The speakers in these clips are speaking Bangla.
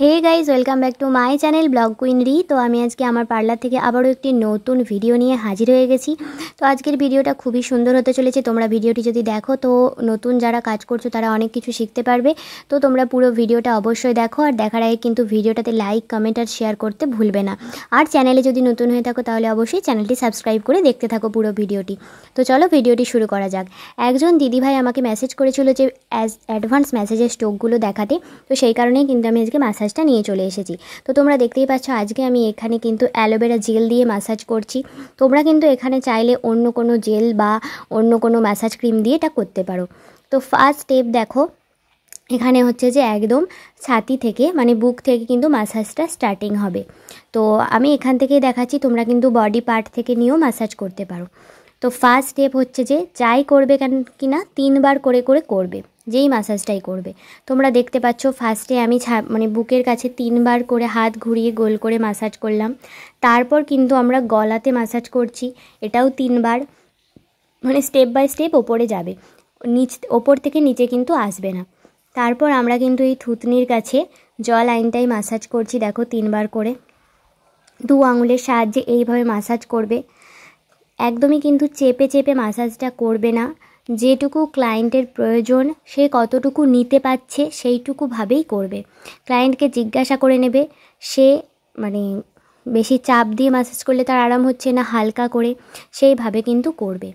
Hey guys welcome back to my channel blog queen রি তো আমি আজকে আমার পার্লার থেকে আবারও একটি নতুন ভিডিও নিয়ে হাজির হয়ে গেছি তো আজকের ভিডিওটা খুবই সুন্দর হতে চলেছে তোমরা ভিডিওটি যদি দেখো তো নতুন যারা কাজ করছো তারা অনেক কিছু শিখতে পারবে তো তোমরা পুরো ভিডিওটা অবশ্যই দেখো আর দেখার আগে কিন্তু ভিডিওটাতে লাইক কমেন্ট আর শেয়ার করতে ভুলবে না আর চ্যানেলে যদি নতুন হয়ে থাকো তাহলে অবশ্যই চ্যানেলটি সাবস্ক্রাইব করে দেখতে থাকো পুরো ভিডিওটি তো চলো ভিডিওটি শুরু করা যাক একজন দিদিভাই আমাকে মেসেজ করেছিল যে অ্যাজ অ্যাডভান্স মেসেজের স্টোকগুলো দেখাতে তো সেই কারণেই কিন্তু আমি আজকে মাসা মাসাজটা নিয়ে চলে এসেছি তো তোমরা দেখতেই পাচ্ছ আজকে আমি এখানে কিন্তু অ্যালোভেরা জেল দিয়ে মাসাজ করছি তোমরা কিন্তু এখানে চাইলে অন্য কোনো জেল বা অন্য কোনো ম্যাসাজ ক্রিম দিয়ে এটা করতে পারো তো ফার্স্ট স্টেপ দেখো এখানে হচ্ছে যে একদম ছাতি থেকে মানে বুক থেকে কিন্তু মাসাজটা স্টার্টিং হবে তো আমি এখান থেকেই দেখাচ্ছি তোমরা কিন্তু বডি পার্ট থেকে নিয়েও মাসাজ করতে পারো তো ফার্স্ট স্টেপ হচ্ছে যে যাই করবে কেন কিনা তিনবার করে করে করবে যেই মাসাজটাই করবে তোমরা দেখতে পাচ্ছ ফার্স্টে আমি মানে বুকের কাছে তিনবার করে হাত ঘুরিয়ে গোল করে মাসাজ করলাম তারপর কিন্তু আমরা গলাতে মাসাজ করছি এটাও তিনবার মানে স্টেপ বাই স্টেপ ওপরে যাবে নিচ ওপর থেকে নিচে কিন্তু আসবে না তারপর আমরা কিন্তু এই থুতনির কাছে জল আইনটাই মাসাজ করছি দেখো তিনবার করে দু আঙুলের সাহায্যে এইভাবে মাসাজ করবে একদমই কিন্তু চেপে চেপে মাসাজটা করবে না যেটুকু ক্লায়েন্টের প্রয়োজন সে কতটুকু নিতে পারছে সেইটুকুভাবেই করবে ক্লায়েন্টকে জিজ্ঞাসা করে নেবে সে মানে বেশি চাপ দিয়ে ম্যাসেজ করলে তার আরাম হচ্ছে না হালকা করে সেইভাবে কিন্তু করবে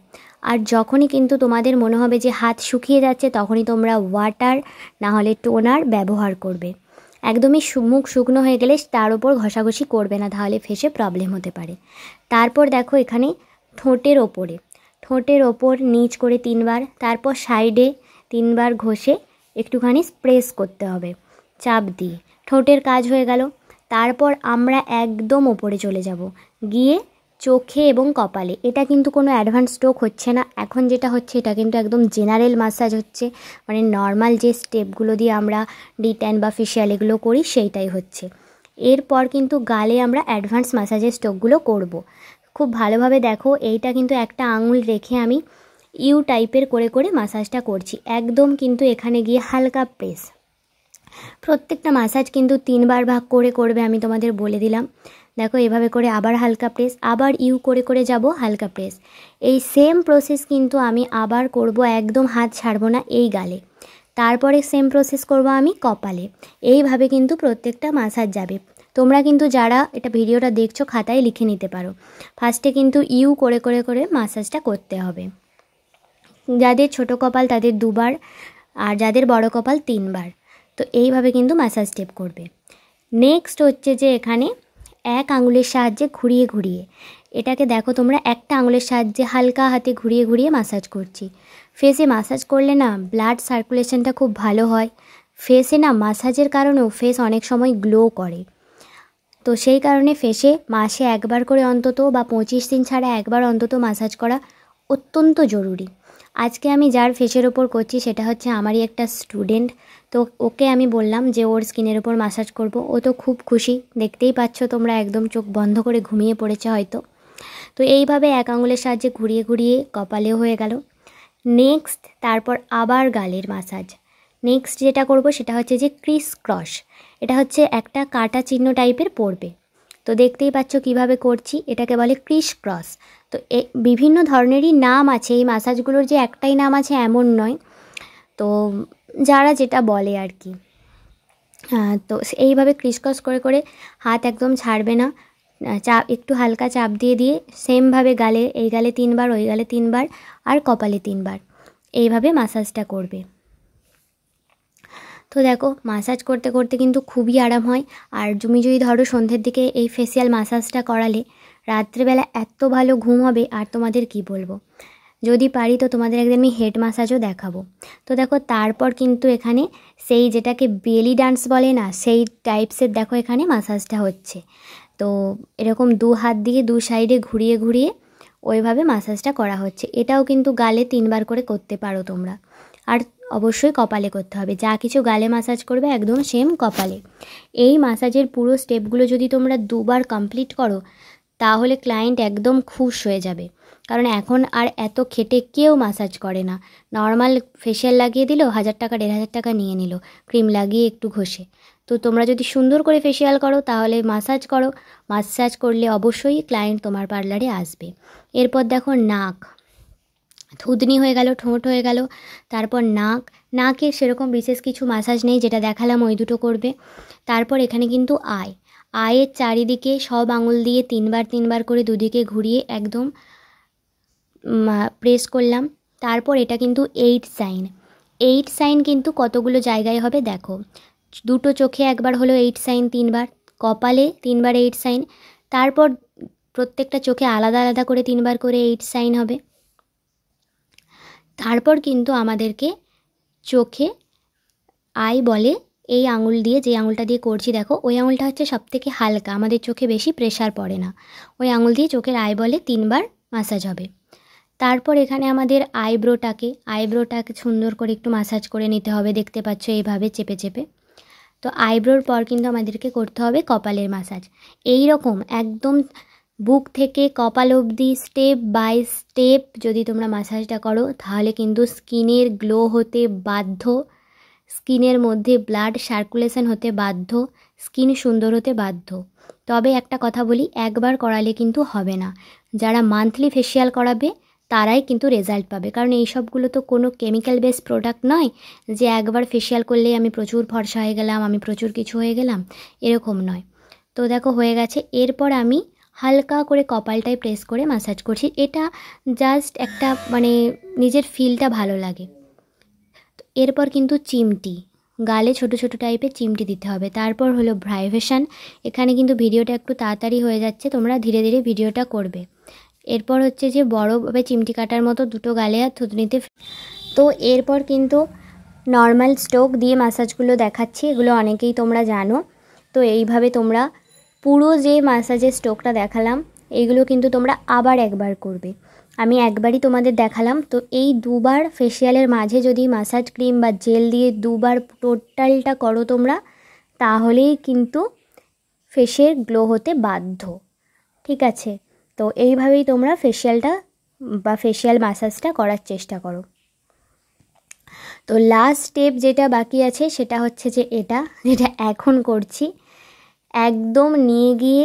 আর যখনই কিন্তু তোমাদের মনে হবে যে হাত শুকিয়ে যাচ্ছে তখনই তোমরা ওয়াটার না হলে টোনার ব্যবহার করবে একদমই মুখ শুকনো হয়ে গেলে তার ওপর ঘষাঘষি করবে না তাহলে ফেসে প্রবলেম হতে পারে তারপর দেখো এখানে ঠোঁটের ওপরে ঠোঁটের ওপর নিচ করে তিনবার তারপর সাইডে তিনবার ঘষে একটুখানি স্প্রেস করতে হবে চাপ দিয়ে ঠোঁটের কাজ হয়ে গেল তারপর আমরা একদম ওপরে চলে যাব গিয়ে চোখে এবং কপালে এটা কিন্তু কোনো অ্যাডভান্স স্ট্রোক হচ্ছে না এখন যেটা হচ্ছে এটা কিন্তু একদম জেনারেল মাসাজ হচ্ছে মানে নর্মাল যে স্টেপগুলো দিয়ে আমরা ডিট্যান বা ফেশিয়াল এগুলো করি সেইটাই হচ্ছে এরপর কিন্তু গালে আমরা অ্যাডভান্স মাসাজের স্টোকগুলো করব। খুব ভালোভাবে দেখো এইটা কিন্তু একটা আঙুল রেখে আমি ইউ টাইপের করে করে মাসাজটা করছি একদম কিন্তু এখানে গিয়ে হালকা প্রেস প্রত্যেকটা মাসাজ কিন্তু তিনবার ভাগ করে করবে আমি তোমাদের বলে দিলাম দেখো এভাবে করে আবার হালকা প্রেস আবার ইউ করে করে যাব হালকা প্রেস এই সেম প্রসেস কিন্তু আমি আবার করব একদম হাত ছাড়বো না এই গালে তারপরে সেম প্রসেস করব আমি কপালে এইভাবে কিন্তু প্রত্যেকটা মাসাজ যাবে তোমরা কিন্তু যারা এটা ভিডিওটা দেখছো খাতায় লিখে নিতে পারো ফার্স্টে কিন্তু ইউ করে করে করে মাসাজটা করতে হবে যাদের ছোট কপাল তাদের দুবার আর যাদের বড় কপাল তিনবার তো এইভাবে কিন্তু মাসাজ স্টেপ করবে নেক্সট হচ্ছে যে এখানে এক আঙুলের সাহায্যে ঘুরিয়ে ঘুরিয়ে এটাকে দেখো তোমরা একটা আঙুলের সাহায্যে হালকা হাতে ঘুরিয়ে ঘুরিয়ে মাসাজ করছি ফেসে মাসাজ করলে না ব্লাড সার্কুলেশনটা খুব ভালো হয় ফেসে না মাসাজের কারণেও ফেস অনেক সময় গ্লো করে তো সেই কারণে ফেসে মাসে একবার করে অন্তত বা পঁচিশ দিন ছাড়া একবার অন্তত মাসাজ করা অত্যন্ত জরুরি আজকে আমি যার ফেসের ওপর করছি সেটা হচ্ছে আমারই একটা স্টুডেন্ট তো ওকে আমি বললাম যে ওর স্কিনের ওপর মাসাজ করব ও তো খুব খুশি দেখতেই পাচ্ছ তোমরা একদম চোখ বন্ধ করে ঘুমিয়ে পড়েছে হয়তো তো এইভাবে এক আঙুলের সাহায্যে ঘুরিয়ে ঘুরিয়ে কপালেও হয়ে গেল নেক্সট তারপর আবার গালের মাসাজ নেক্সট যেটা করব সেটা হচ্ছে যে ক্রিস ক্রস এটা হচ্ছে একটা কাটা চিহ্ন টাইপের পড়বে তো দেখতেই পাচ্ছ কিভাবে করছি এটাকে বলে ক্রিস ক্রস তো এ বিভিন্ন ধরনেরই নাম আছে এই মাসাজগুলোর যে একটাই নাম আছে এমন নয় তো যারা যেটা বলে আর কি তো এইভাবে ক্রিসক্রস করে করে হাত একদম ছাড়বে না চাপ একটু হালকা চাপ দিয়ে দিয়ে সেমভাবে গালে এই গালে তিনবার ওই গালে তিনবার আর কপালে তিনবার এইভাবে মাসাজটা করবে তো দেখো মাসাজ করতে করতে কিন্তু খুবই আরাম হয় আর তুমি যদি ধরো সন্ধ্যের দিকে এই ফেসিয়াল মাসাজটা করালে রাত্রেবেলা এত ভালো ঘুম হবে আর তোমাদের কি বলবো যদি পারি তো তোমাদের একদিন আমি হেড মাসাজও দেখাবো তো দেখো তারপর কিন্তু এখানে সেই যেটাকে বেলি ডান্স বলে না সেই টাইপসের দেখো এখানে মাসাজটা হচ্ছে তো এরকম দু হাত দিয়ে দু সাইডে ঘুরিয়ে ঘুরিয়ে ওইভাবে মাসাজটা করা হচ্ছে এটাও কিন্তু গালে তিনবার করে করতে পারো তোমরা আর অবশ্যই কপালে করতে হবে যা কিছু গালে মাসাজ করবে একদম সেম কপালে এই মাসাজের পুরো স্টেপগুলো যদি তোমরা দুবার কমপ্লিট করো তাহলে ক্লায়েন্ট একদম খুশ হয়ে যাবে কারণ এখন আর এত খেটে কেউ মাসাজ করে না নর্মাল ফেশিয়াল লাগিয়ে দিল হাজার টাকা দেড় হাজার টাকা নিয়ে নিল ক্রিম লাগিয়ে একটু ঘষে তো তোমরা যদি সুন্দর করে ফেশিয়াল করো তাহলে মাসাজ করো মাসাজ করলে অবশ্যই ক্লায়েন্ট তোমার পার্লারে আসবে এরপর দেখো নাক থুদনি হয়ে গেল ঠোঁট হয়ে গেল তারপর নাক নাকে সেরকম বিশেষ কিছু মাসাজ নেই যেটা দেখালাম ওই দুটো করবে তারপর এখানে কিন্তু আয় আয়ের চারিদিকে সব আঙুল দিয়ে তিনবার তিনবার করে দুদিকে ঘুরিয়ে একদম প্রেস করলাম তারপর এটা কিন্তু এইট সাইন এইট সাইন কিন্তু কতগুলো জায়গায় হবে দেখো দুটো চোখে একবার হলো এইট সাইন তিনবার কপালে তিনবার এইট সাইন তারপর প্রত্যেকটা চোখে আলাদা আলাদা করে তিনবার করে এইট সাইন হবে তারপর কিন্তু আমাদেরকে চোখে আই বলে এই আঙুল দিয়ে যে আঙুলটা দিয়ে করছি দেখো ওই আঙুলটা হচ্ছে সবথেকে হালকা আমাদের চোখে বেশি প্রেশার পড়ে না ওই আঙুল দিয়ে চোখের আই বলে তিনবার মাসাজ হবে তারপর এখানে আমাদের আইব্রোটাকে আইব্রোটাকে সুন্দর করে একটু মাসাজ করে নিতে হবে দেখতে পাচ্ছ এইভাবে চেপে চেপে তো আইব্রোর পর কিন্তু আমাদেরকে করতে হবে কপালের মাসাজ এই রকম একদম বুক থেকে কপাল অবধি স্টেপ বাই স্টেপ যদি তোমরা মাসাজটা করো তাহলে কিন্তু স্কিনের গ্লো হতে বাধ্য স্কিনের মধ্যে ব্লাড সার্কুলেশন হতে বাধ্য স্কিন সুন্দর হতে বাধ্য তবে একটা কথা বলি একবার করালে কিন্তু হবে না যারা মান্থলি ফেসিয়াল করাবে তারাই কিন্তু রেজাল্ট পাবে কারণ এই সবগুলো তো কোনো কেমিক্যাল বেস প্রোডাক্ট নয় যে একবার ফেসিয়াল করলেই আমি প্রচুর ফর্সা হয়ে গেলাম আমি প্রচুর কিছু হয়ে গেলাম এরকম নয় তো দেখো হয়ে গেছে এরপর আমি হালকা করে কপালটায় প্রেস করে মাসাজ করছি এটা জাস্ট একটা মানে নিজের ফিলটা ভালো লাগে এরপর কিন্তু চিমটি গালে ছোট ছোট টাইপের চিমটি দিতে হবে তারপর হলো ভ্রাইভেশন এখানে কিন্তু ভিডিওটা একটু তাড়াতাড়ি হয়ে যাচ্ছে তোমরা ধীরে ধীরে ভিডিওটা করবে এরপর হচ্ছে যে বড়োভাবে চিমটি কাটার মতো দুটো গালে আর থুতনিতে তো এরপর কিন্তু নর্মাল স্টোক দিয়ে মাসাজগুলো দেখাচ্ছি এগুলো অনেকেই তোমরা জানো তো এইভাবে তোমরা পুরো যে মাসাজের স্ট্রোকটা দেখালাম এগুলো কিন্তু তোমরা আবার একবার করবে আমি একবারই তোমাদের দেখালাম তো এই দুবার ফেসিয়ালের মাঝে যদি মাসাজ ক্রিম বা জেল দিয়ে দুবার টোটালটা করো তোমরা তাহলেই কিন্তু ফেসের গ্লো হতে বাধ্য ঠিক আছে তো এইভাবেই তোমরা ফেসিয়ালটা বা ফেসিয়াল মাসাজটা করার চেষ্টা করো তো লাস্ট স্টেপ যেটা বাকি আছে সেটা হচ্ছে যে এটা যেটা এখন করছি একদম নিয়ে গিয়ে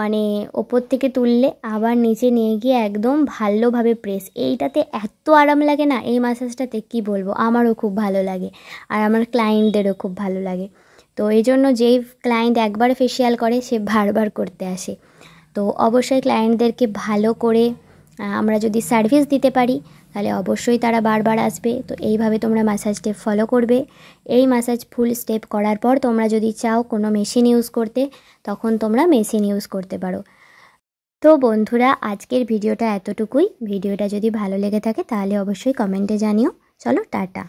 মানে ওপর থেকে তুললে আবার নিচে নিয়ে গিয়ে একদম ভালোভাবে প্রেস এইটাতে এত আরাম লাগে না এই মাসাজটাতে কি বলবো আমারও খুব ভালো লাগে আর আমার ক্লায়েন্টদেরও খুব ভালো লাগে তো এই জন্য যেই ক্লায়েন্ট একবার ফেসিয়াল করে সে বারবার করতে আসে তো অবশ্যই ক্লায়েন্টদেরকে ভালো করে আমরা যদি সার্ভিস দিতে পারি তাহলে অবশ্যই তারা বারবার আসবে তো এইভাবে তোমরা ম্যাসাজ স্টেপ ফলো করবে এই ম্যাসাজ ফুল স্টেপ করার পর তোমরা যদি চাও কোনো মেশিন ইউজ করতে তখন তোমরা মেশিন ইউজ করতে পারো তো বন্ধুরা আজকের ভিডিওটা এতটুকুই ভিডিওটা যদি ভালো লেগে থাকে তাহলে অবশ্যই কমেন্টে জানিও চলো টাটা